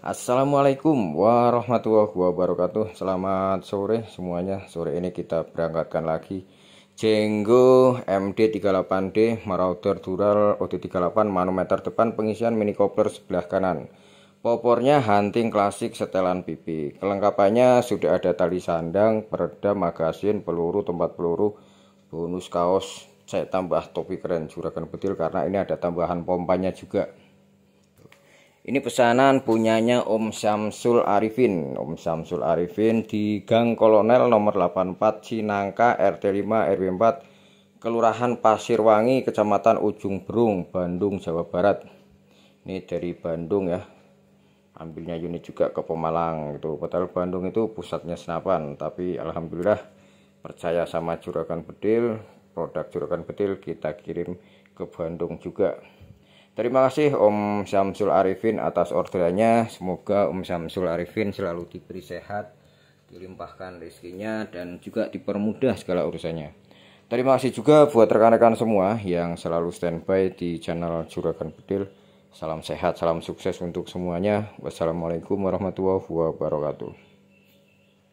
Assalamualaikum warahmatullahi wabarakatuh Selamat sore semuanya Sore ini kita berangkatkan lagi Jenggo MD38D Marauder Dural ot 38 Manometer depan pengisian mini koper sebelah kanan Popornya hunting klasik setelan pipi Kelengkapannya sudah ada tali sandang Peredam, magasin, peluru, tempat peluru Bonus kaos Saya tambah topi keren juragan betil Karena ini ada tambahan pompanya juga ini pesanan punyanya Om Syamsul Arifin. Om Syamsul Arifin di Gang Kolonel nomor 84 Cinangka RT 5 RW 4 Kelurahan Pasirwangi Kecamatan Ujung Berung Bandung Jawa Barat. Ini dari Bandung ya. Ambilnya unit juga ke Pemalang itu. Padahal Bandung itu pusatnya senapan, tapi alhamdulillah percaya sama Juragan Bedil, produk Juragan Bedil kita kirim ke Bandung juga. Terima kasih Om Syamsul Arifin atas orderannya. Semoga Om Syamsul Arifin selalu diberi sehat, dilimpahkan rezekinya dan juga dipermudah segala urusannya. Terima kasih juga buat rekan-rekan semua yang selalu standby di channel Juragan Bedil. Salam sehat, salam sukses untuk semuanya. Wassalamualaikum warahmatullahi wabarakatuh.